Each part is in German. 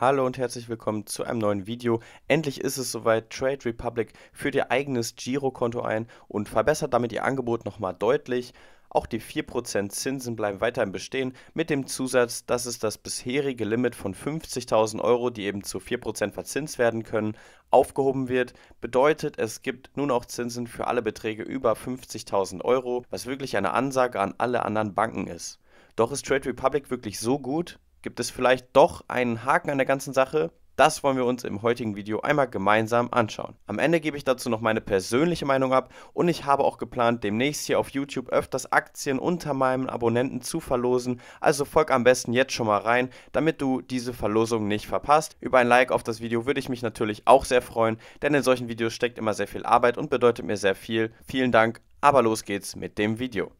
Hallo und herzlich willkommen zu einem neuen Video. Endlich ist es soweit, Trade Republic führt ihr eigenes Girokonto ein und verbessert damit ihr Angebot nochmal deutlich. Auch die 4% Zinsen bleiben weiterhin bestehen, mit dem Zusatz, dass es das bisherige Limit von 50.000 Euro, die eben zu 4% verzinst werden können, aufgehoben wird. Bedeutet, es gibt nun auch Zinsen für alle Beträge über 50.000 Euro, was wirklich eine Ansage an alle anderen Banken ist. Doch ist Trade Republic wirklich so gut? Gibt es vielleicht doch einen Haken an der ganzen Sache? Das wollen wir uns im heutigen Video einmal gemeinsam anschauen. Am Ende gebe ich dazu noch meine persönliche Meinung ab und ich habe auch geplant, demnächst hier auf YouTube öfters Aktien unter meinen Abonnenten zu verlosen, also folg am besten jetzt schon mal rein, damit du diese Verlosung nicht verpasst. Über ein Like auf das Video würde ich mich natürlich auch sehr freuen, denn in solchen Videos steckt immer sehr viel Arbeit und bedeutet mir sehr viel. Vielen Dank, aber los geht's mit dem Video.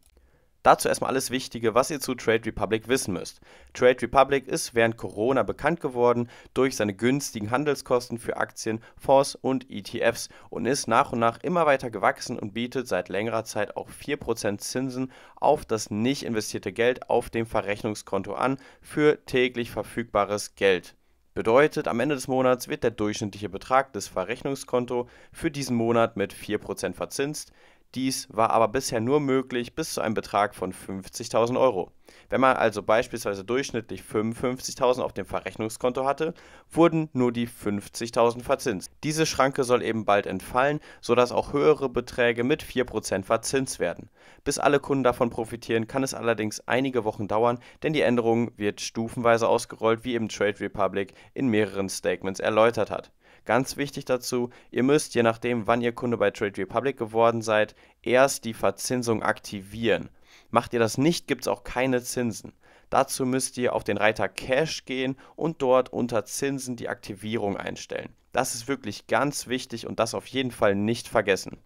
Dazu erstmal alles Wichtige, was ihr zu Trade Republic wissen müsst. Trade Republic ist während Corona bekannt geworden durch seine günstigen Handelskosten für Aktien, Fonds und ETFs und ist nach und nach immer weiter gewachsen und bietet seit längerer Zeit auch 4% Zinsen auf das nicht investierte Geld auf dem Verrechnungskonto an für täglich verfügbares Geld. Bedeutet, am Ende des Monats wird der durchschnittliche Betrag des Verrechnungskonto für diesen Monat mit 4% verzinst. Dies war aber bisher nur möglich bis zu einem Betrag von 50.000 Euro. Wenn man also beispielsweise durchschnittlich 55.000 auf dem Verrechnungskonto hatte, wurden nur die 50.000 verzinst. Diese Schranke soll eben bald entfallen, sodass auch höhere Beträge mit 4% verzinst werden. Bis alle Kunden davon profitieren, kann es allerdings einige Wochen dauern, denn die Änderung wird stufenweise ausgerollt, wie eben Trade Republic in mehreren Statements erläutert hat. Ganz wichtig dazu, ihr müsst, je nachdem, wann ihr Kunde bei Trade Republic geworden seid, erst die Verzinsung aktivieren. Macht ihr das nicht, gibt es auch keine Zinsen. Dazu müsst ihr auf den Reiter Cash gehen und dort unter Zinsen die Aktivierung einstellen. Das ist wirklich ganz wichtig und das auf jeden Fall nicht vergessen.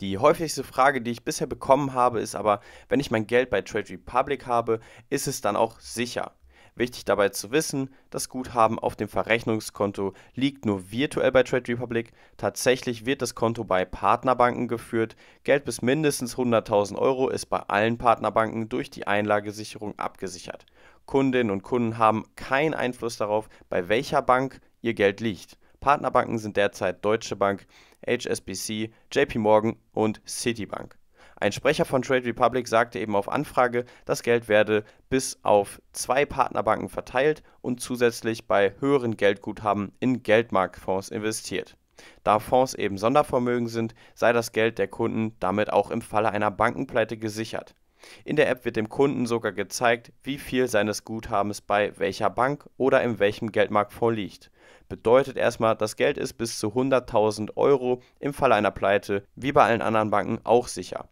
Die häufigste Frage, die ich bisher bekommen habe, ist aber, wenn ich mein Geld bei Trade Republic habe, ist es dann auch sicher? Wichtig dabei zu wissen, das Guthaben auf dem Verrechnungskonto liegt nur virtuell bei Trade Republic. Tatsächlich wird das Konto bei Partnerbanken geführt. Geld bis mindestens 100.000 Euro ist bei allen Partnerbanken durch die Einlagesicherung abgesichert. Kundinnen und Kunden haben keinen Einfluss darauf, bei welcher Bank ihr Geld liegt. Partnerbanken sind derzeit Deutsche Bank, HSBC, JP Morgan und Citibank. Ein Sprecher von Trade Republic sagte eben auf Anfrage, das Geld werde bis auf zwei Partnerbanken verteilt und zusätzlich bei höheren Geldguthaben in Geldmarktfonds investiert. Da Fonds eben Sondervermögen sind, sei das Geld der Kunden damit auch im Falle einer Bankenpleite gesichert. In der App wird dem Kunden sogar gezeigt, wie viel seines Guthabens bei welcher Bank oder in welchem Geldmarkt vorliegt. Bedeutet erstmal, das Geld ist bis zu 100.000 Euro im Falle einer Pleite, wie bei allen anderen Banken, auch sicher.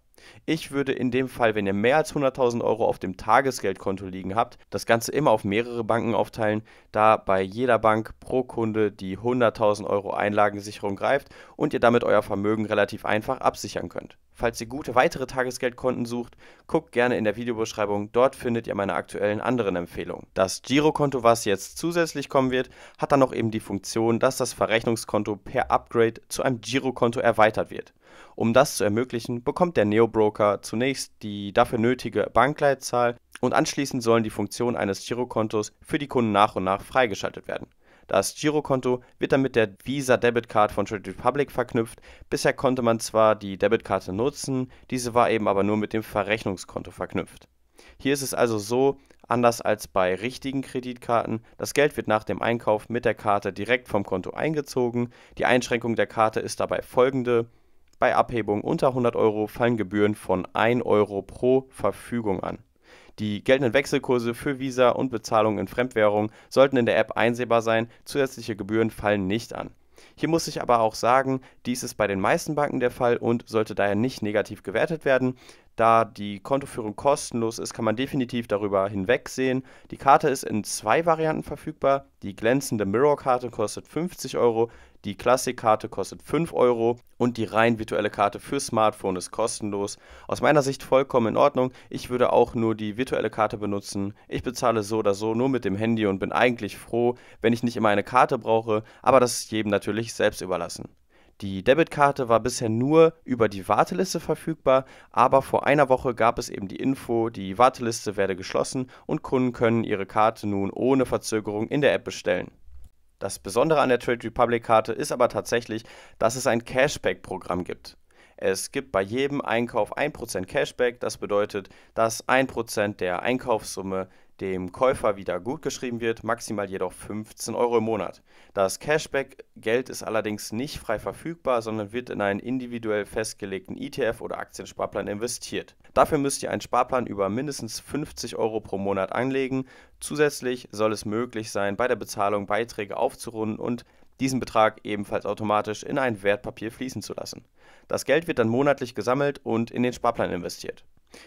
Ich würde in dem Fall, wenn ihr mehr als 100.000 Euro auf dem Tagesgeldkonto liegen habt, das Ganze immer auf mehrere Banken aufteilen, da bei jeder Bank pro Kunde die 100.000 Euro Einlagensicherung greift und ihr damit euer Vermögen relativ einfach absichern könnt. Falls ihr gute weitere Tagesgeldkonten sucht, guckt gerne in der Videobeschreibung, dort findet ihr meine aktuellen anderen Empfehlungen. Das Girokonto, was jetzt zusätzlich kommen wird, hat dann noch eben die Funktion, dass das Verrechnungskonto per Upgrade zu einem Girokonto erweitert wird. Um das zu ermöglichen, bekommt der Neo-Broker zunächst die dafür nötige Bankleitzahl und anschließend sollen die Funktionen eines Girokontos für die Kunden nach und nach freigeschaltet werden. Das Girokonto wird dann mit der Visa Debit Card von Trade Republic verknüpft. Bisher konnte man zwar die Debitkarte nutzen, diese war eben aber nur mit dem Verrechnungskonto verknüpft. Hier ist es also so, anders als bei richtigen Kreditkarten, das Geld wird nach dem Einkauf mit der Karte direkt vom Konto eingezogen. Die Einschränkung der Karte ist dabei folgende. Bei Abhebung unter 100 Euro fallen Gebühren von 1 Euro pro Verfügung an. Die geltenden Wechselkurse für Visa und Bezahlungen in Fremdwährung sollten in der App einsehbar sein, zusätzliche Gebühren fallen nicht an. Hier muss ich aber auch sagen, dies ist bei den meisten Banken der Fall und sollte daher nicht negativ gewertet werden. Da die Kontoführung kostenlos ist, kann man definitiv darüber hinwegsehen. Die Karte ist in zwei Varianten verfügbar. Die glänzende Mirror-Karte kostet 50 Euro, die Classic-Karte kostet 5 Euro und die rein virtuelle Karte für Smartphone ist kostenlos. Aus meiner Sicht vollkommen in Ordnung. Ich würde auch nur die virtuelle Karte benutzen. Ich bezahle so oder so nur mit dem Handy und bin eigentlich froh, wenn ich nicht immer eine Karte brauche, aber das ist jedem natürlich selbst überlassen. Die Debitkarte war bisher nur über die Warteliste verfügbar, aber vor einer Woche gab es eben die Info, die Warteliste werde geschlossen und Kunden können ihre Karte nun ohne Verzögerung in der App bestellen. Das Besondere an der Trade Republic Karte ist aber tatsächlich, dass es ein Cashback-Programm gibt. Es gibt bei jedem Einkauf 1% Cashback, das bedeutet, dass 1% der Einkaufssumme dem Käufer wieder gutgeschrieben wird, maximal jedoch 15 Euro im Monat. Das Cashback-Geld ist allerdings nicht frei verfügbar, sondern wird in einen individuell festgelegten ETF oder Aktiensparplan investiert. Dafür müsst ihr einen Sparplan über mindestens 50 Euro pro Monat anlegen. Zusätzlich soll es möglich sein, bei der Bezahlung Beiträge aufzurunden und diesen Betrag ebenfalls automatisch in ein Wertpapier fließen zu lassen. Das Geld wird dann monatlich gesammelt und in den Sparplan investiert.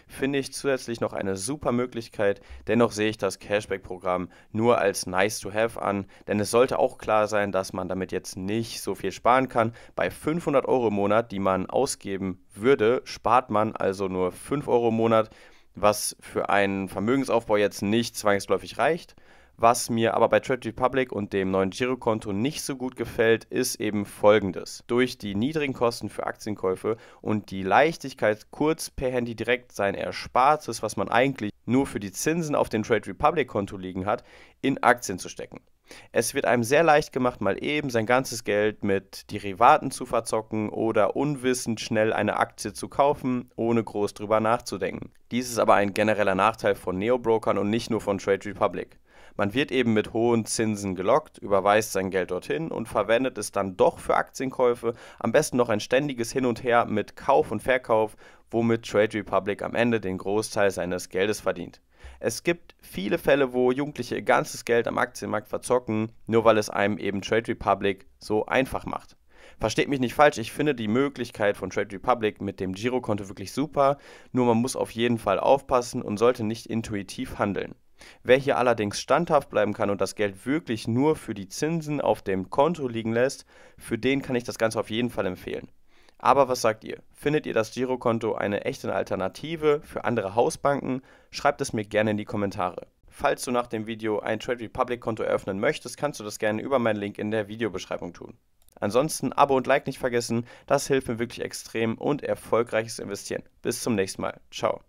Finde ich zusätzlich noch eine super Möglichkeit, dennoch sehe ich das Cashback-Programm nur als nice to have an, denn es sollte auch klar sein, dass man damit jetzt nicht so viel sparen kann. Bei 500 Euro im Monat, die man ausgeben würde, spart man also nur 5 Euro im Monat, was für einen Vermögensaufbau jetzt nicht zwangsläufig reicht. Was mir aber bei Trade Republic und dem neuen Girokonto nicht so gut gefällt, ist eben folgendes. Durch die niedrigen Kosten für Aktienkäufe und die Leichtigkeit, kurz per Handy direkt sein Erspartes, was man eigentlich nur für die Zinsen auf dem Trade Republic Konto liegen hat, in Aktien zu stecken. Es wird einem sehr leicht gemacht, mal eben sein ganzes Geld mit Derivaten zu verzocken oder unwissend schnell eine Aktie zu kaufen, ohne groß drüber nachzudenken. Dies ist aber ein genereller Nachteil von Neobrokern und nicht nur von Trade Republic. Man wird eben mit hohen Zinsen gelockt, überweist sein Geld dorthin und verwendet es dann doch für Aktienkäufe, am besten noch ein ständiges Hin und Her mit Kauf und Verkauf, womit Trade Republic am Ende den Großteil seines Geldes verdient. Es gibt viele Fälle, wo Jugendliche ihr ganzes Geld am Aktienmarkt verzocken, nur weil es einem eben Trade Republic so einfach macht. Versteht mich nicht falsch, ich finde die Möglichkeit von Trade Republic mit dem Girokonto wirklich super, nur man muss auf jeden Fall aufpassen und sollte nicht intuitiv handeln. Wer hier allerdings standhaft bleiben kann und das Geld wirklich nur für die Zinsen auf dem Konto liegen lässt, für den kann ich das Ganze auf jeden Fall empfehlen. Aber was sagt ihr? Findet ihr das Girokonto eine echte Alternative für andere Hausbanken? Schreibt es mir gerne in die Kommentare. Falls du nach dem Video ein Trade Republic Konto eröffnen möchtest, kannst du das gerne über meinen Link in der Videobeschreibung tun. Ansonsten Abo und Like nicht vergessen, das hilft mir wirklich extrem und erfolgreiches Investieren. Bis zum nächsten Mal. Ciao.